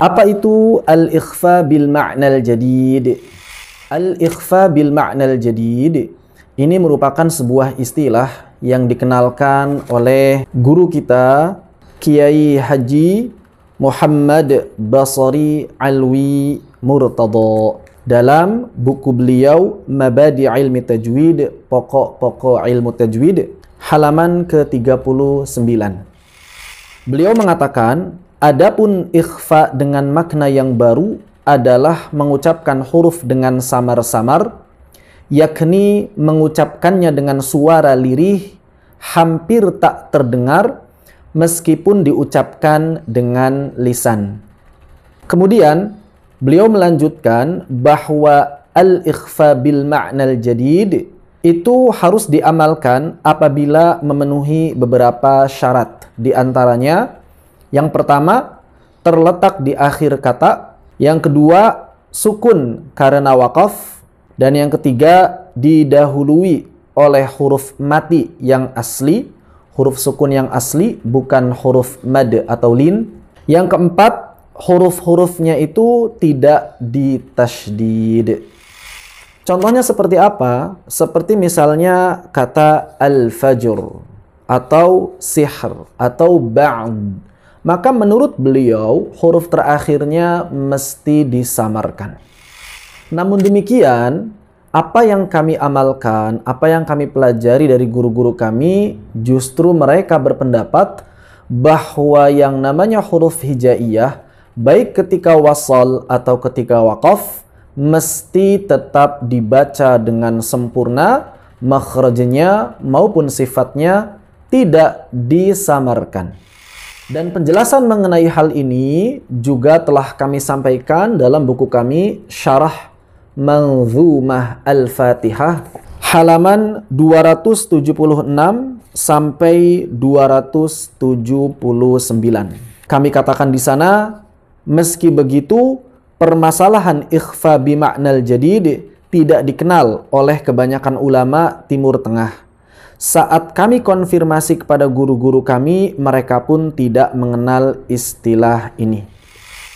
Apa itu al-ikhfa bil ma'nal jadid? Al-ikhfa bil ma'nal jadid ini merupakan sebuah istilah yang dikenalkan oleh guru kita Kiai Haji Muhammad Basari Alwi Murtadha dalam buku beliau Mabadi Ilmi Tajwid Pokok-pokok Ilmu Tajwid halaman ke-39. Beliau mengatakan Adapun ikhfa dengan makna yang baru adalah mengucapkan huruf dengan samar-samar, yakni mengucapkannya dengan suara lirih hampir tak terdengar meskipun diucapkan dengan lisan. Kemudian beliau melanjutkan bahwa al-ikhfa bil ma'nal jadid itu harus diamalkan apabila memenuhi beberapa syarat. Di antaranya yang pertama, terletak di akhir kata. Yang kedua, sukun karena wakaf. Dan yang ketiga, didahului oleh huruf mati yang asli, huruf sukun yang asli, bukan huruf mad atau lin. Yang keempat, huruf-hurufnya itu tidak ditashdid. Contohnya seperti apa? Seperti misalnya kata al-fajr atau sihr atau ba'd maka menurut beliau huruf terakhirnya mesti disamarkan. Namun demikian, apa yang kami amalkan, apa yang kami pelajari dari guru-guru kami, justru mereka berpendapat bahwa yang namanya huruf hijaiyah, baik ketika wasal atau ketika wakaf, mesti tetap dibaca dengan sempurna, makhrajnya maupun sifatnya tidak disamarkan. Dan penjelasan mengenai hal ini juga telah kami sampaikan dalam buku kami Syarah Manzumah Al-Fatihah halaman 276 sampai 279. Kami katakan di sana meski begitu permasalahan ikhfa bimaknal jadid tidak dikenal oleh kebanyakan ulama Timur Tengah saat kami konfirmasi kepada guru-guru kami, mereka pun tidak mengenal istilah ini.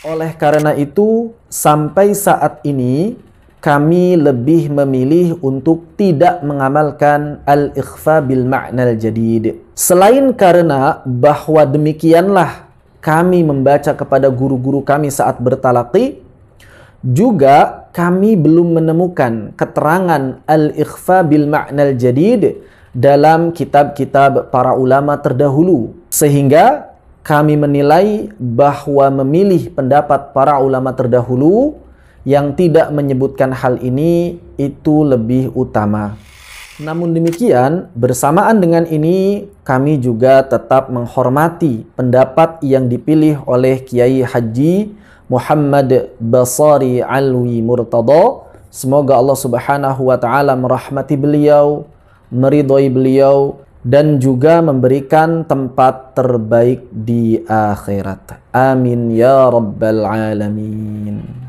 Oleh karena itu, sampai saat ini kami lebih memilih untuk tidak mengamalkan al-ikhfa bil ma'nal jadid. Selain karena bahwa demikianlah kami membaca kepada guru-guru kami saat bertalaki, juga kami belum menemukan keterangan al-ikhfa bil ma'nal jadid dalam kitab-kitab para ulama terdahulu sehingga kami menilai bahwa memilih pendapat para ulama terdahulu yang tidak menyebutkan hal ini itu lebih utama. Namun demikian, bersamaan dengan ini, kami juga tetap menghormati pendapat yang dipilih oleh Kiai Haji Muhammad Basari Alwi Murtado. Semoga Allah Subhanahu wa Ta'ala merahmati beliau meridhoi beliau dan juga memberikan tempat terbaik di akhirat. Amin ya rabbal alamin.